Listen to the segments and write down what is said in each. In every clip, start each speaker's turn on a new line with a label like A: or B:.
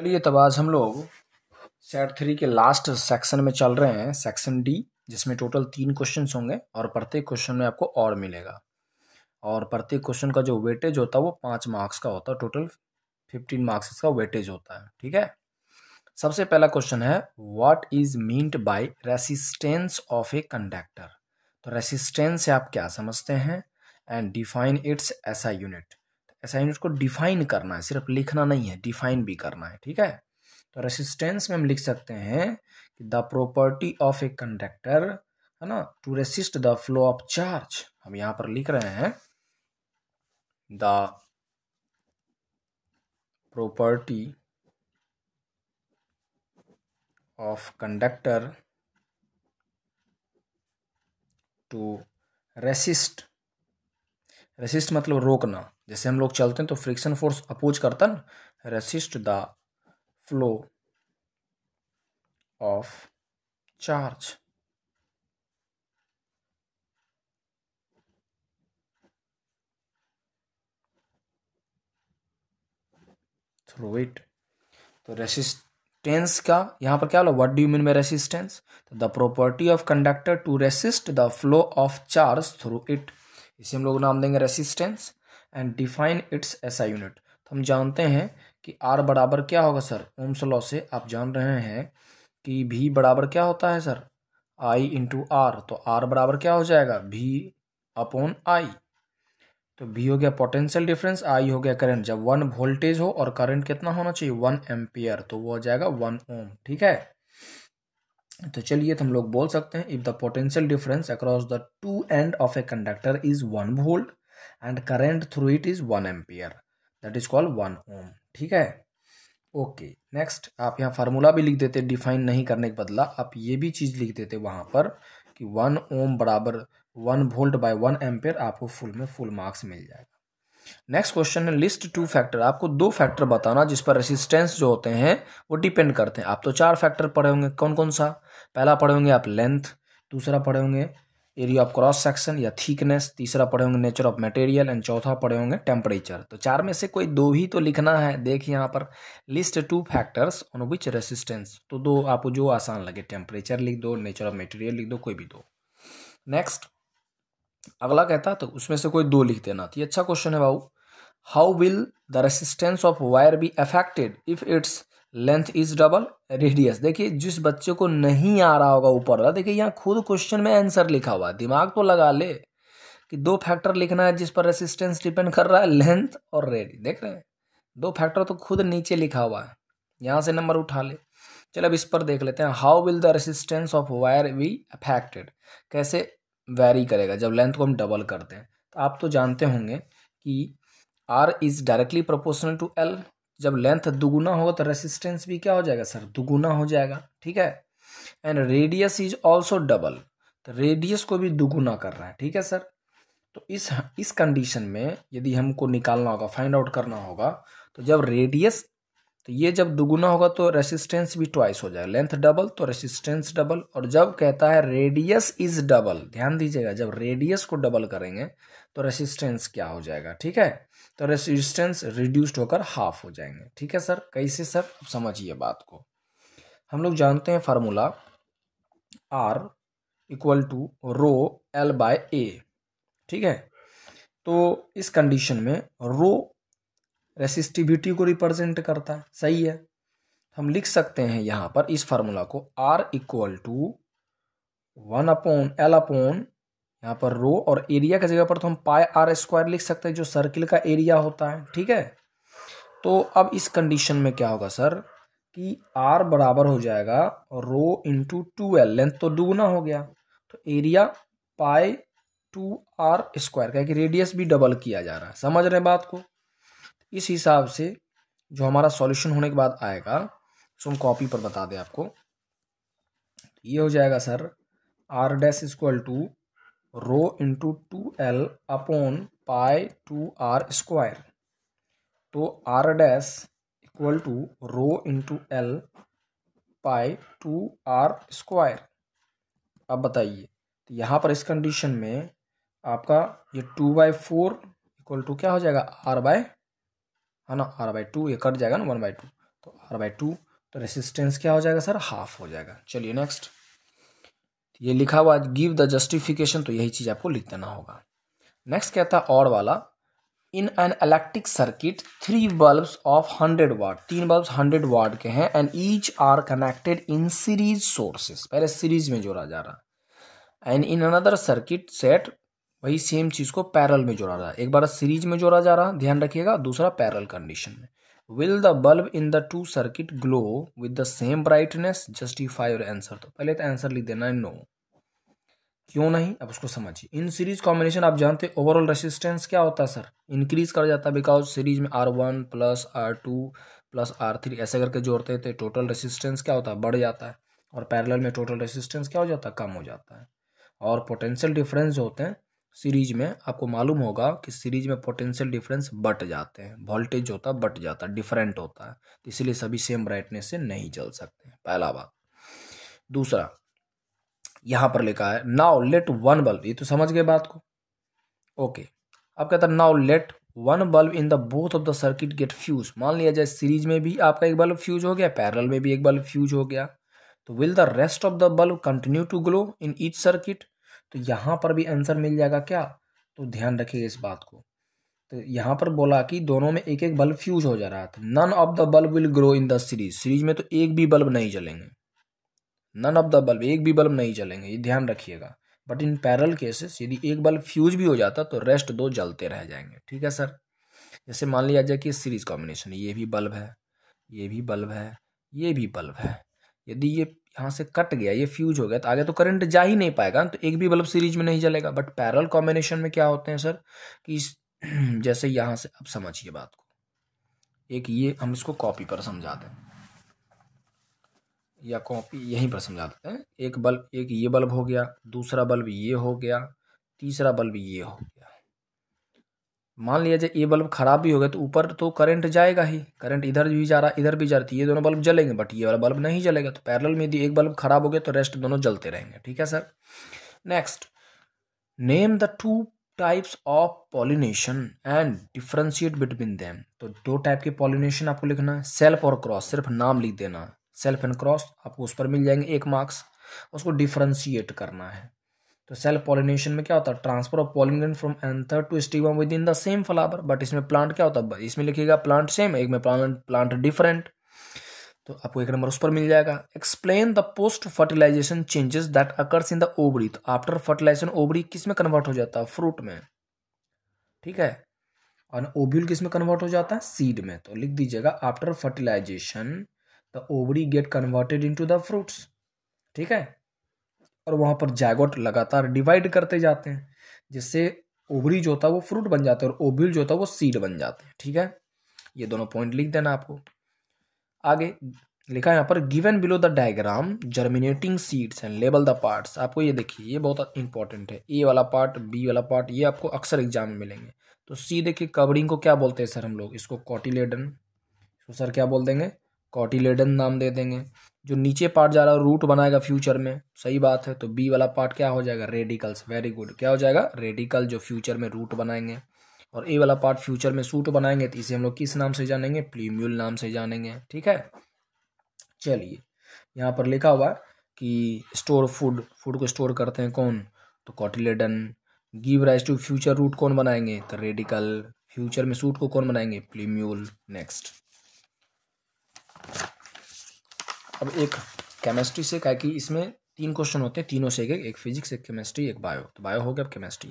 A: चलिए तब आज हम लोग सेट थ्री के लास्ट सेक्शन में चल रहे हैं सेक्शन डी जिसमें टोटल तीन क्वेश्चन होंगे और प्रत्येक क्वेश्चन में आपको और मिलेगा और प्रत्येक क्वेश्चन का जो वेटेज होता है वो पाँच मार्क्स का होता है टोटल फिफ्टीन मार्क्स का वेटेज होता है ठीक है सबसे पहला क्वेश्चन है what is meant by resistance of a conductor तो रेसिस्टेंस से आप क्या समझते हैं and define its SI unit assignment को डिफाइन करना है सिर्फ लिखना नहीं है डिफाइन भी करना है ठीक है तो रेसिस्टेंस में हम लिख सकते हैं कि the property of a conductor है ना to resist the flow of charge हम यहां पर लिख रहे हैं the property of conductor to resist resist मतलब रोकना जैसे हम लोग चलते हैं तो फ्रिक्शन फोर्स अपोज करता ना resist the flow of charge through it तो रेसिस्टेंस का यहां पर क्या बोला what do you mean by resistance the property of conductor to resist the flow of charge through it इसे हम लोग नाम देंगे resistance and define its SI unit तो हम जानते हैं कि आर बराबर क्या होगा सर ओम्स लॉ से आप जान रहे हैं कि भी बराबर क्या होता है सर आई इंटू आर तो आर बराबर क्या हो जाएगा भी अपॉन आई तो भी हो गया पोटेंशियल डिफरेंस आई हो गया करंट जब वन वोल्टेज हो और करंट कितना होना चाहिए वन एम्पियर तो वो हो जाएगा वन ओम ठीक है तो चलिए तो हम लोग बोल सकते हैं if the potential difference across the two end of a conductor is one volt and current through it is one ampere that is called one ohm ठीक है ओके okay, नेक्स्ट आप यहाँ फार्मूला भी लिख देते डिफाइन नहीं करने के बदला आप ये भी चीज़ लिख देते वहाँ पर कि वन ओम बराबर one volt by one ampere आपको फुल में फुल मार्क्स मिल जाएगा नेक्स्ट क्वेश्चन है लिस्ट टू फैक्टर आपको दो फैक्टर बताना जिस पर रेसिस्टेंस जो होते हैं वो डिपेंड करते हैं आप तो चार फैक्टर पढ़े होंगे कौन कौन सा पहला पढ़े होंगे आप लेंथ दूसरा पढ़े होंगे एरिया ऑफ क्रॉस सेक्शन या थिकनेस तीसरा पढ़े होंगे नेचर ऑफ मटेरियल एंड चौथा पढ़े होंगे टेम्परेचर तो चार में से कोई दो ही तो लिखना है देखिए यहाँ पर list two factors on which resistance तो दो आपको जो आसान लगे टेम्परेचर लिख दो नेचर ऑफ मटेरियल लिख दो कोई भी दो नेक्स्ट अगला कहता तो उसमें से कोई दो लिख देना तो ये अच्छा क्वेश्चन है बाबू how will the resistance of wire be affected if its length is double radius देखिए जिस बच्चे को नहीं आ रहा होगा ऊपर वाला देखिए यहाँ खुद क्वेश्चन में आंसर लिखा हुआ है दिमाग तो लगा ले कि दो फैक्टर लिखना है जिस पर रेसिस्टेंस डिपेंड कर रहा है लेंथ और रेडियस देख रहे हैं दो फैक्टर तो खुद नीचे लिखा हुआ है यहाँ से नंबर उठा ले चल अब इस पर देख लेते हैं how will the resistance of wire be affected कैसे वेरी करेगा जब लेंथ को हम डबल करते हैं तो आप तो जानते होंगे कि R is directly proportional to L जब लेंथ दुगुना होगा तो रेसिस्टेंस भी क्या हो जाएगा सर दुगुना हो जाएगा ठीक है and radius is also double तो रेडियस को भी दुगुना कर रहा है ठीक है सर तो इस इस कंडीशन में यदि हमको निकालना होगा फाइंड आउट करना होगा तो जब रेडियस तो ये जब दुगुना होगा तो रेसिस्टेंस भी ट्वाइस हो जाएगा लेंथ डबल तो रेसिस्टेंस डबल और जब कहता है रेडियस इज डबल ध्यान दीजिएगा जब रेडियस को डबल करेंगे तो रेसिस्टेंस क्या हो जाएगा ठीक है तो रेसिस्टेंस रिड्यूस्ड होकर हाफ हो जाएंगे ठीक है सर कैसे सर अब समझिए बात को हम लोग जानते हैं formula R equal to rho L by A ठीक है तो इस कंडीशन में रो रेसिस्टिविटी को रिप्रेजेंट करता है सही है हम लिख सकते हैं यहाँ पर इस फार्मूला को R equal to one upon L upon यहाँ पर रो और एरिया की जगह पर तो हम पाए आर स्क्वायर लिख सकते हैं जो सर्किल का एरिया होता है ठीक है तो अब इस कंडीशन में क्या होगा सर कि आर बराबर हो जाएगा rho into two L length तो दुगना हो गया तो एरिया पाए टू आर स्क्वायर क्या कि रेडियस भी डबल किया जा रहा है समझ रहे बात को इस हिसाब से जो हमारा सॉल्यूशन होने के बाद आएगा सो हम कॉपी पर बता दें आपको ये हो जाएगा sir R dash equal to rho into two L upon pi two R square तो R dash equal to rho into L pi two R square अब बताइए तो यहाँ पर इस कंडीशन में आपका ये two by four equal to क्या हो जाएगा आर बाय है ना आर बाई टू ये कट जाएगा ना वन बाई टू तो आर बाई टू तो रेसिस्टेंस क्या हो जाएगा सर हाफ हो जाएगा चलिए नेक्स्ट ये लिखा हुआ गिव द जस्टिफिकेशन तो यही चीज़ आपको लिख देना होगा नेक्स्ट कहता है और वाला in an electric circuit three bulbs of hundred watt तीन बल्ब हंड्रेड वाट के हैं and each are connected in series sources पहले सीरीज में जोड़ा जा रहा है and in another circuit set वही सेम चीज़ को पैरल में जोड़ा जा रहा है एक बार सीरीज में जोड़ा जा रहा ध्यान रखिएगा दूसरा पैरल कंडीशन में will the bulb in the two circuit glow with the same brightness justify your answer तो पहले तो आंसर लिख देना है नो क्यों नहीं अब उसको समझिए इन सीरीज कॉम्बिनेशन आप जानते हैं ओवरऑल रेसिस्टेंस क्या होता है सर इंक्रीज कर जाता है बिकॉज सीरीज में R one plus R two plus R three ऐसे करके जोड़ते थे टोटल रेसिस्टेंस क्या होता है बढ़ जाता है और पैरेलल में टोटल रेसिस्टेंस क्या हो जाता है कम हो जाता है और पोटेंशियल डिफरेंस जो होते हैं सीरीज में आपको मालूम होगा कि सीरीज में पोटेंशियल डिफरेंस बट जाते हैं वोल्टेज होता बट जाता है डिफरेंट होता है इसलिए इसीलिए सभी सेम ब्राइटनेस से नहीं चल सकते पहला बात दूसरा यहाँ पर लिखा है नाउ लेट वन बल्ब ये तो समझ गए बात को ओके अब कहता है now let one bulb in the both of the circuit get fuse मान लिया जाए सीरीज में भी आपका एक बल्ब फ्यूज हो गया पैरल में भी एक बल्ब फ्यूज हो गया तो will the rest of the bulb continue to glow in each circuit तो यहाँ पर भी आंसर मिल जाएगा क्या तो ध्यान रखिए इस बात को तो यहाँ पर बोला कि दोनों में एक एक बल्ब फ्यूज हो जा रहा था none of the bulb will grow in the series series में तो एक भी बल्ब नहीं जलेंगे नन ऑफ द बल्ब एक भी बल्ब नहीं जलेंगे ये ध्यान रखिएगा बट इन पैरल केसेस यदि एक बल्ब फ्यूज भी हो जाता तो रेस्ट दो जलते रह जाएंगे ठीक है सर जैसे मान लिया जाए कि सीरीज कॉम्बिनेशन ये भी बल्ब है ये भी बल्ब है ये भी बल्ब है यदि ये यहाँ से कट गया ये फ्यूज हो गया तो आगे तो करंट जा ही नहीं पाएगा तो एक भी बल्ब सीरीज में नहीं जलेगा बट पैरल कॉम्बिनेशन में क्या होते हैं सर कि जैसे यहाँ से अब समझिए बात को एक ये हम इसको कॉपी पर समझा दें या कॉपी यहीं पर समझा देते हैं एक बल्ब एक ये बल्ब हो गया दूसरा बल्ब ये हो गया तीसरा बल्ब ये हो गया मान लिया जाए ये बल्ब खराब भी हो गया तो ऊपर तो करंट जाएगा ही करंट इधर भी जा रहा इधर भी जा रही है तो ये दोनों बल्ब जलेंगे बट ये वाला बल्ब नहीं जलेगा तो पैरल में यदि एक बल्ब खराब हो गया तो रेस्ट दोनों जलते रहेंगे ठीक है sir next name the two types of pollination and differentiate between them तो दो टाइप के पॉलिनेशन आपको लिखना है सेल्फ और क्रॉस सिर्फ नाम लिख देना सेल्फ एंड क्रॉस आपको उस पर मिल जाएंगे एक मार्क्स उसको डिफ्रेंशिएट करना है तो सेल्फ पॉलिनेशन में क्या होता है transfer of pollination from anther to stigma within the same flower but इसमें प्लांट क्या होता है इसमें लिखिएगा प्लांट सेम एक में प्लांट प्लांट डिफरेंट तो आपको एक नंबर उस पर मिल जाएगा explain the post fertilisation changes that occurs in the ovary तो आफ्टर फर्टिलाइजेशन ओवरी किस में कन्वर्ट हो जाता है फ्रूट में ठीक है और ओब्यूल किस में कन्वर्ट हो जाता है सीड में तो लिख दीजिएगा after fertilisation the ovary get converted to the fruits ठीक है और वहाँ पर जैगोट लगातार डिवाइड करते जाते हैं जिससे ओवरी जो होता है वो फ्रूट बन जाता है और ओबिल जो होता है वो सीड बन जाते हैं ठीक है ये दोनों पॉइंट लिख देना आपको आगे लिखा यहाँ पर given below the diagram germinating seeds and label the parts आपको ये देखिए ये बहुत इंपॉर्टेंट है ए वाला पार्ट बी वाला पार्ट ये आपको अक्सर एग्जाम में मिलेंगे तो सी देखिए कवरिंग को क्या बोलते हैं सर हम लोग इसको कॉटिलेडन तो सर क्या बोल देंगे कॉटिलेडन नाम दे देंगे जो नीचे पार्ट जा रहा है रूट बनाएगा फ्यूचर में सही बात है तो बी वाला पार्ट क्या हो जाएगा रेडिकल्स वेरी गुड क्या हो जाएगा रेडिकल जो फ्यूचर में रूट बनाएंगे और ए वाला पार्ट फ्यूचर में सूट बनाएंगे तो इसे हम लोग किस नाम से जानेंगे प्लीम्यूल नाम से जानेंगे ठीक है चलिए यहाँ पर लिखा हुआ कि स्टोर फूड फूड को स्टोर करते हैं कौन तो cotyledon give rise to future root कौन बनाएंगे तो रेडिकल फ्यूचर में सूट को कौन बनाएंगे प्लीम्यूल नेक्स्ट अब एक केमिस्ट्री से क्या कि इसमें तीन क्वेश्चन होते हैं तीनों से एक एक फिजिक्स एक केमिस्ट्री एक बायो तो बायो हो गया अब केमिस्ट्री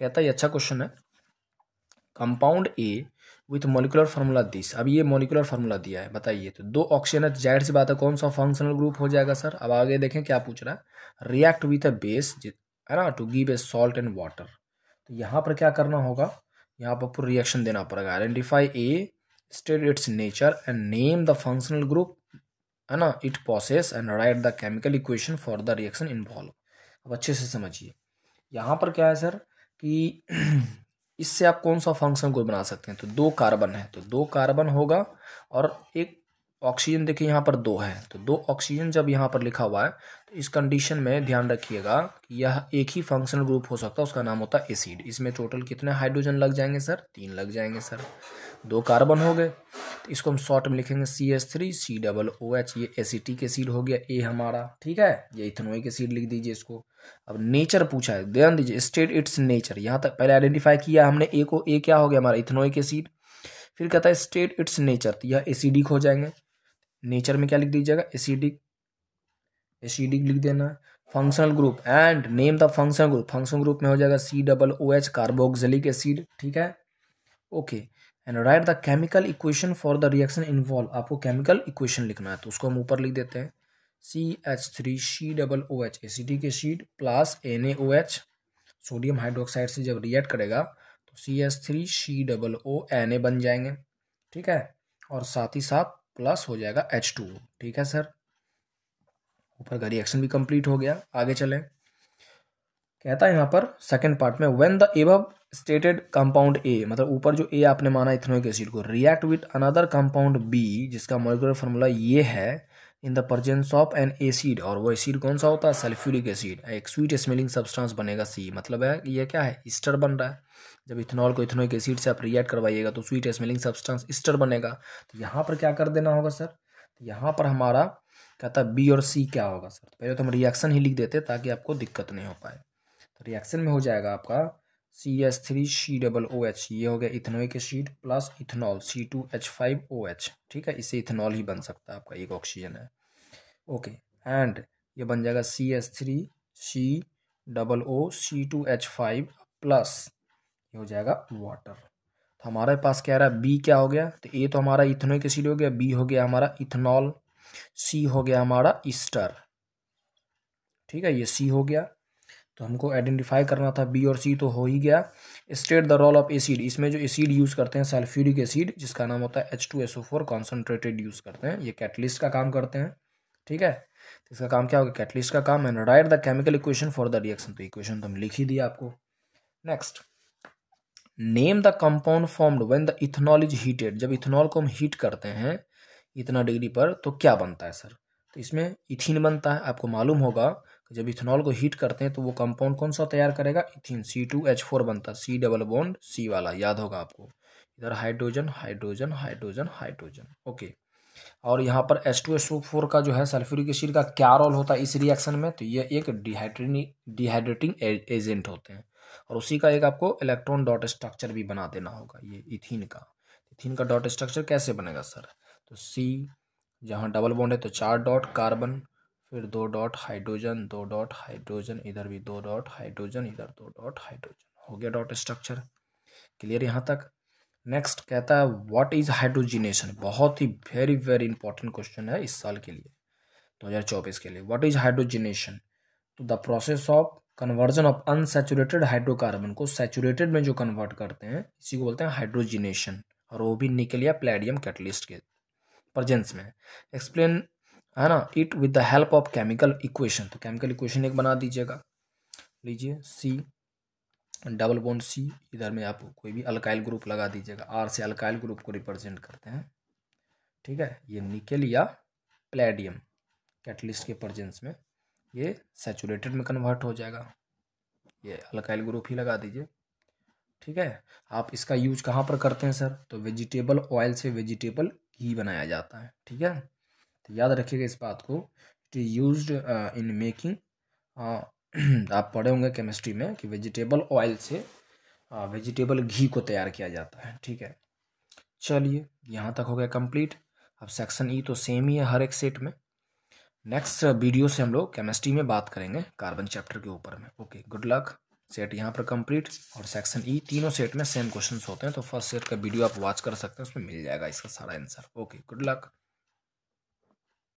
A: कहता है ये अच्छा क्वेश्चन है compound A with molecular formula this अब ये मोलिकुलर फार्मूला दिया है बताइए तो दो ऑक्सीजन है जाहिर तो सी बात है कौन सा फंक्शनल ग्रुप हो जाएगा सर अब आगे देखें क्या पूछ रहा है रिएक्ट विथ अ बेस है ना to give a salt and water तो यहाँ पर क्या करना होगा यहाँ पर पूरा रिएक्शन देना पड़ेगा identify A state its nature and name the functional group है ना it process and write the chemical equation for the reaction involve अब अच्छे से समझिए यहाँ पर क्या है सर कि इससे आप कौन सा फंक्शन को बना सकते हैं तो दो कार्बन है तो दो कार्बन होगा और एक ऑक्सीजन देखिए यहाँ पर दो है तो दो ऑक्सीजन जब यहाँ पर लिखा हुआ है तो इस कंडीशन में ध्यान रखिएगा कि यह एक ही फंक्शनल ग्रुप हो सकता है उसका नाम होता है एसिड इसमें टोटल कितने हाइड्रोजन लग जाएंगे सर तीन लग जाएंगे सर दो कार्बन हो गए तो इसको हम शॉर्ट में लिखेंगे C S three C double O H ये के सीड हो गया ए हमारा ठीक है ये इथेनोइक सीड लिख दीजिए इसको अब नेचर पूछा है ध्यान दीजिए स्टेट इट्स नेचर यहाँ तक पहले आइडेंटिफाई किया हमने ए को ए क्या हो गया हमारा इथेनोइक सीड फिर कहता है स्टेट इट्स नेचर तो यह एसिडिक हो जाएंगे नेचर में क्या लिख दीजिएगा एसिडिक एसिडिक लिख देना functional group and name the functional group function group में हो जाएगा C double O H carboxylic acid ठीक है okay and write the chemical equation for the reaction involve आपको केमिकल इक्वेशन लिखना है तो उसको हम ऊपर लिख देते हैं C H three C double O H A C D के शीट plus N A O H sodium hydroxide से जब रिएक्ट करेगा तो सी H three C double O N A बन जाएंगे ठीक है और साथ ही साथ प्लस हो जाएगा एच टू ठीक है सर ऊपर का रिएक्शन भी कंप्लीट हो गया आगे चलें कहता है यहाँ पर सेकेंड पार्ट में when the above stated compound A मतलब ऊपर जो ए आपने माना इथनोइक एसिड को react with another compound B जिसका मोलिकुलर फॉर्मूला ये है in the presence of an acid और वो एसिड कौन सा होता है सल्फ्यूरिक एसिड एक स्वीट स्मेलिंग सब्सटेंस बनेगा सी मतलब है ये क्या है ईस्टर बन रहा है जब इथेनॉल को इथेनोइक एसिड से आप रिएक्ट करवाइएगा तो स्वीट स्मेलिंग सब्सटेंस ईस्टर बनेगा तो यहाँ पर क्या कर देना होगा सर तो यहाँ पर हमारा कहता बी और सी क्या होगा सर पहले तो हम रिएक्शन ही लिख देते ताकि आपको दिक्कत नहीं हो पाए तो रिएक्शन में हो जाएगा आपका C S three C double O H ये हो गया ethanoic acid plus ethanol C two H five O H ठीक है इससे इथेनॉल ही बन सकता है आपका एक ऑक्सीजन है ओके एंड ये बन जाएगा C S three C double O C two H five plus ये हो जाएगा वाटर तो हमारे पास क्या रहा है बी क्या हो गया तो ए तो हमारा इथेनोइक एसिड हो गया बी हो गया हमारा इथेनॉल सी हो गया हमारा ईस्टर ठीक है ये सी हो गया तो हमको आइडेंटिफाई करना था बी और सी तो हो ही गया state the role of acid इसमें जो एसिड यूज़ करते हैं सल्फ्यूरिक एसिड जिसका नाम होता है H two S O four concentrated use करते हैं ये कैटलिस्ट का काम करते हैं ठीक है तो इसका काम क्या होगा कैटलिस्ट का काम and write the chemical equation for the reaction तो इक्वेशन तो हम लिख ही दिया आपको next name the compound formed when the ethanol is heated जब इथेनॉल को हम हीट करते हैं इतना डिग्री पर तो क्या बनता है सर तो इसमें इथिन बनता है आपको मालूम होगा जब इथेनॉल को हीट करते हैं तो वो कंपाउंड कौन सा तैयार करेगा ethene C two H four बनता है सी डबल बॉन्ड सी वाला याद होगा आपको इधर hydrogen hydrogen hydrogen hydrogen okay और यहाँ पर S two S two four का जो है सल्फ्यूरिक एसिड का क्या रोल होता है इस रिएक्शन में तो ये एक डिहाइड्रेटिंग डिहाइड्रेटिंग एजेंट होते हैं और उसी का एक आपको इलेक्ट्रॉन डॉट स्ट्रक्चर भी बना देना होगा ये इथिन का इथिन का डॉट स्ट्रक्चर कैसे बनेगा सर तो सी जहाँ डबल बॉन्ड है तो चार डॉट कार्बन फिर दो डॉट हाइड्रोजन दो डॉट हाइड्रोजन इधर भी दो डॉट हाइड्रोजन इधर दो डॉट हाइड्रोजन हो गया डॉट स्ट्रक्चर क्लियर यहाँ तक नेक्स्ट कहता है व्हाट इज हाइड्रोजिनेशन बहुत ही वेरी वेरी इंपॉर्टेंट क्वेश्चन है इस साल के लिए 2024 के लिए व्हाट इज हाइड्रोजिनेशन तो the process of conversion of unsaturated hydrocarbon को सेचुरेटेड में जो कन्वर्ट करते हैं इसी को बोलते हैं हाइड्रोजिनेशन और वो भी निकल या प्लेडियम कैटलिस्ट के प्रजेंस में एक्सप्लेन है ना it with the help of chemical equation तो केमिकल इक्वेशन एक बना दीजिएगा लीजिए सी डबल बॉन्ड सी इधर में आप कोई भी अल्काइल ग्रुप लगा दीजिएगा आर से अल्काइल ग्रुप को रिप्रेजेंट करते हैं ठीक है ये निकेल या प्लेडियम कैटलिस्ट के प्रजेंस में ये सेचुरेटेड में कन्वर्ट हो जाएगा ये अल्काइल ग्रुप ही लगा दीजिए ठीक है आप इसका यूज कहाँ पर करते हैं सर तो वेजिटेबल ऑयल से वेजिटेबल घी बनाया जाता है ठीक है तो याद रखिएगा इस बात को it is use in making आप पढ़े होंगे केमिस्ट्री में कि वेजिटेबल ऑयल से वेजिटेबल uh, घी को तैयार किया जाता है ठीक है चलिए यहाँ तक हो गया कंप्लीट अब सेक्शन ई e तो सेम ही है हर एक सेट में नेक्स्ट वीडियो uh, से हम लोग केमिस्ट्री में बात करेंगे कार्बन चैप्टर के ऊपर में ओके गुड लक सेट यहाँ पर कंप्लीट और सेक्शन ई e तीनों सेट में सेम क्वेश्चंस होते हैं तो फर्स्ट सेट का वीडियो आप वॉच कर सकते हैं उसमें मिल जाएगा इसका सारा आंसर ओके गुड लक